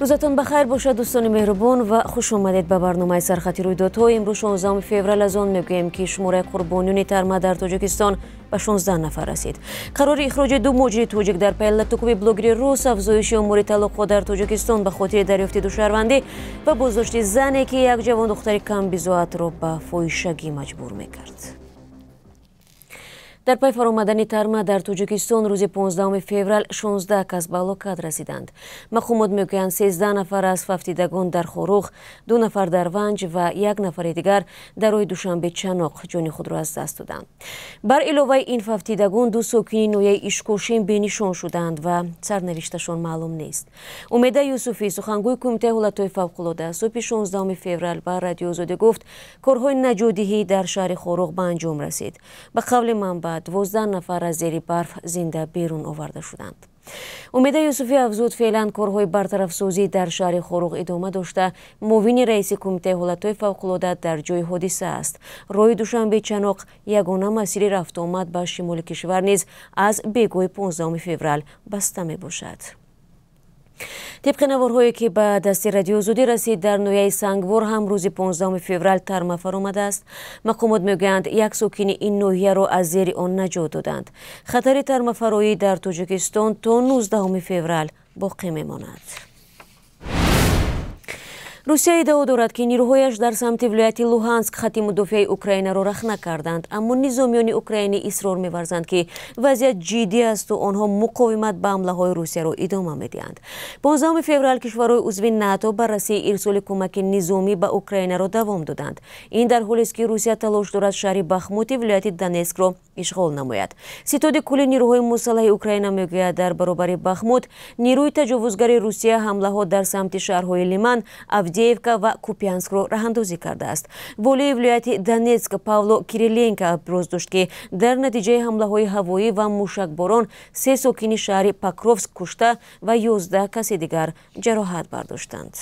روزتون بخیر باشد دوستان مهربان و خوش آمدید به برنامه سرخطی روی دوتا امروز 16 فوریه از آن میگویم که شماره قربانیون ترما در توجیکستان به 16 نفر رسید قرار اخراج دو موجی توجیک در پیل تکوی بلوگری روس افزایش امور طلاق در توجیکستان به خاطر دریافت دو و بازداشت زنه که یک جوان دختر کم بیزوات را به فویشگی مجبور میکرد дар пай фаромадани тарма дар тоҷикистон рӯзи 15 феврал 16 кас ба ҳалокат расиданд мақомот мегӯянд 13 нафар аз фафтидагон дар хорух ду нафар дар ванҷ ва як нафари дигар дар рӯи душанбе чаноқ ҷони худро аз даст доданд бар иловаи ин фафтидагон ду сокини ноҳияи ишкошин бенишон шуданд ва сарнавишташон маълум нест умеда юсуфӣ сухангӯи кумитаи ҳолатҳои фавқулода субҳи 16 феврал ба радиоозодӣ гуфт корҳои наҷодиҳӣ дар шаҳри хорух ба анҷом расид ба қавли манбаъ дувоздаҳ нафар аз зери барф зинда берун оварда шуданд умеда юсуфи афзуд феълан корҳои бартарафсозӣ дар шаҳри хорух идома дошта муовини раиси кумитаи ҳолатҳои фавқулода дар ҷои ҳодиса аст роҳи душанбе чаноқ ягона масири рафтуомад ба шимоли кишвар низ аз бегои 15 феврал баста мебошад тибқи наворҳое ки ба дасти радиозудӣ расид дар ноҳияи сангвор ҳам рӯзи 15 феврал тармафар омадааст мақомот мегӯянд як сокини ин ноҳияро аз зери он наҷот доданд хатари тармафароӣ дар тоҷикистон то 19 феврал боқӣ мемонад русия иддао дорад ки нирӯҳояш дар самти вилояти луҳанск хатти мудофиаи украинаро рахна карданд аммо низомиёни украинӣ исрор меварзанд ки вазъият ҷиддӣ асту онҳо муқовимат ба ҳамлаҳои русияро идома медиҳанд 15 феврал кишварҳои узви нато баррасии ирсоли кӯмаки низомӣ ба украинаро давом доданд ин дар ҳолест ки русия талош дорад шаҳри бахмути вилояти донецкро ишғол намояд ситоди кулли нирӯҳои мусаллаҳи украина мегӯяд дар баробари бахмут нирӯи таҷовузгари русия ҳамлаҳо дар самти шаҳрҳои лиман авди авдеевка ва купянскро раҳандозӣ кардааст волии вилояти донецк павло кириленко аброз дошт ки дар натиҷаи ҳамлаҳои ҳавоӣ ва мушакборон се сокини шаҳри покровск кушта ва 1 каси дигар ҷароҳат бардоштанд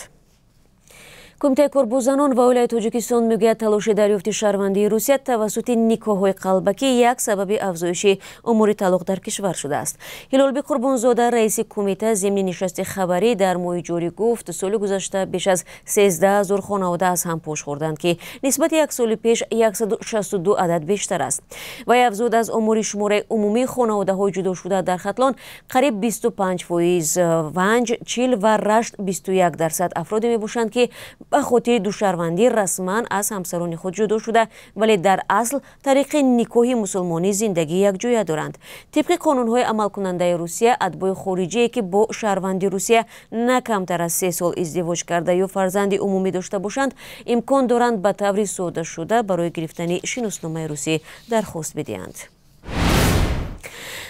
кумитаи корбузанон ва оилаи тоҷикистон мегӯяд талоши дарёфти шаҳрвандии русия тавассути никоҳҳои қалбакӣ як сабаби афзоиши умури талоқ дар кишвар шудааст ҳилолбек қурбонзода раиси кумита зимни нишасти хабарӣ дар моҳи ҷорӣ гуфт соли гузашта беш аз 13000 хонавода аз ҳам пош хӯрданд ки нисбати як соли пеш 162 адад бештар аст вай афзуд аз умури шумораи умумии хонаводаҳои ҷудошуда дар хатлон қариб 25 фоиз ванҷ чил ва рашт 21 дарсад афроде мебошанд ки ба хотири душарвандӣ расман аз ҳамсарони худ ҷудо шуда вале дар асл тариқи никоҳи мусулмонӣ зиндагӣ якҷоя доранд тибқи қонунҳои амалкунандаи русия адбои хориҷие ки бо шаҳрванди русия на камтар аз се сол издивоҷ карда ё фарзанди умумӣ дошта бошанд имкон доранд ба таври содашуда барои гирифтани шиносномаи русӣ дархост бидиҳанд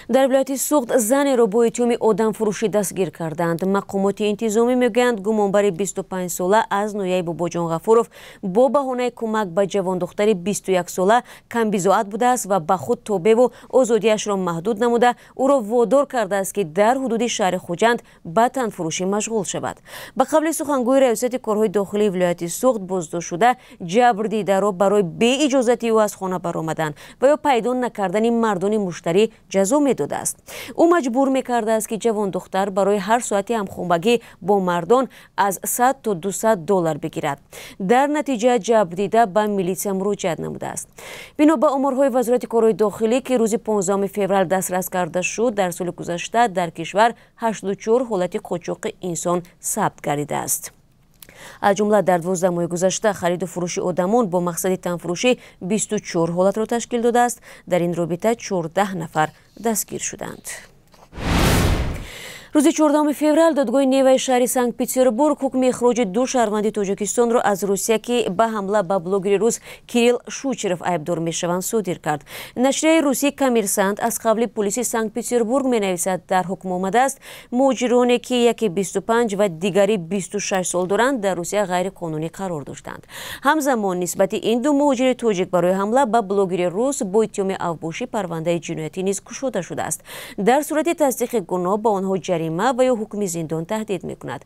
дар вилояти суғд занеро бо иттиҳоми одамфурӯшӣ дастгир карданд мақомоти интизомӣ мегӯянд гумонбари бсопсола аз ноияи бобоҷон ғафуров бо баҳонаи кӯмак ба ҷавондухтари бсола камбизоат будааст ва ба худ тобеву озодиашро маҳдуд намуда ӯро водор кардааст ки дар ҳудуди шаҳри хуҷанд ба танфурӯшӣ машғул шавад ба қавли сухангӯи раёсати корҳои дохилии вилояти суғд боздоштшуда ҷабрдидаро барои беиҷозати ӯ аз хона баромадан ва ё пайдо накардани мардони муштарӣ ҷазо медодааст ӯ маҷбур мекардааст ки ҷавон духтар барои ҳар соати ҳамхунбагӣ бо мардон аз 100 то 200 доллар бигирад дар натиҷа ҷабр дида ба милисия муроҷиат намудааст бино ба оморҳои вазорати корҳои дохилӣ ки рӯзи 15 феврал дастрас карда шуд дар соли гузашта дар кишвар 84 ҳолати қочоқи инсон сабт гардидааст аз ҷумла дар 12 моҳи гузашта хариду фурӯши одамон бо мақсади танфурӯшӣ 24 ҳолатро ташкил додааст дар ин робита 14 нафар дастгир шуданд рӯзи 14 феврал додгоҳи неваи шаҳри санкт петербург ҳукми ихроҷи ду шаҳрванди тоҷикистонро аз русия ки ба ҳамла ба блогери рус кирилл шучеров айбдор мешаванд содир кард нашрияи русӣ коммерсант аз қабли полиси санкт петербург менависад дар ҳукм омадааст муҳоҷироне ки яке 25 ва дигари 26 сол доранд дар русия ғайриқонунӣ қарор доштанд ҳамзамон нисбати ин ду муҳоҷири тоҷик барои ҳамла ба блогери рус бо иттиҳоми авбошӣ парвандаи ҷинояти низ кушода шудааст дар сурати тасдиқи гуноҳ ба онҳо ҷарим ҷарима ва ё ҳукми зиндон таҳдид мекунад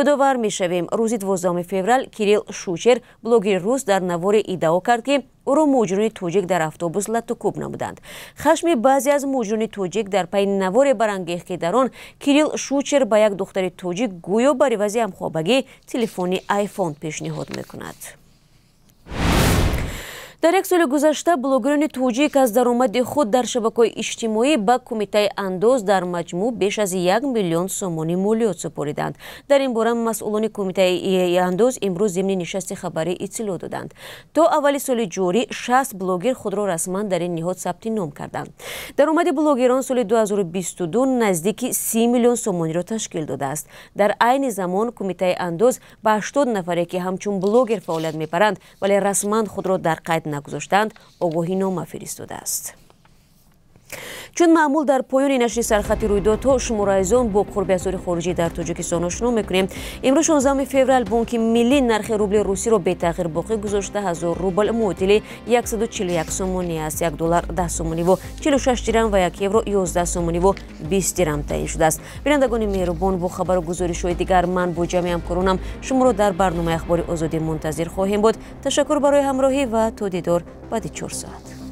ёдовар мешавем рӯзи 12 феврал кирил шучер блогери рус дар навори иддао кард ки ӯро муҷирони тоҷик дар автобус латукуб намуданд хашми баъзе аз муҷирони тоҷик дар пайи наворе барангехт ки дар он кирил шучер ба як духтари тоҷик гӯё бар ивази ҳамхобагӣ телефони айфон пешниҳод мекунад дар як соли гузашта блогерони тоҷик аз даромади худ дар шабакаҳои иҷтимоӣ ба кумитаи андоз дар маҷмӯъ беш аз як миллион сомони молиёт супориданд дар ин бора масъулони кумитаи e андоз имрӯз зимни нишасти хабарӣ иттилоъ доданд то аввали соли ҷорӣ шаст блогер худро расман дар ин ниҳод сабти ном карданд даромади блогерон соли 2022 наздики си миллион сомониро ташкил додааст дар айни замон кумитаи андоз ба ҳаштод нафаре ки ҳамчун блогер фаъолият мебаранд вале расман худро дар қайд нагузоштанд огоҳинома фиристодааст чун маъмул дар поёни нашри сархати рӯйдодҳо шуморайзон бо қурби асъори хориҷӣ дар тоҷикистон ошно мекунем имрӯз 16 феврал бонки милли нархи рубли русиро бетағйир боқӣ гузошта 1000 рубл муотили 141 сомонӣ аст 1 доллар 10 сомониву 46 дирам ва 1 евро 11 сомониву 20 дирам таъин шудааст бинандагони меҳрубон бо хабару гузоришҳои дигар ман бо ҷамъи ҳамкорунам шуморо дар барномаи ахбори озодӣ мунтазир хоҳем буд ташаккур барои ҳамроҳӣ ва то дидор баъди чор соат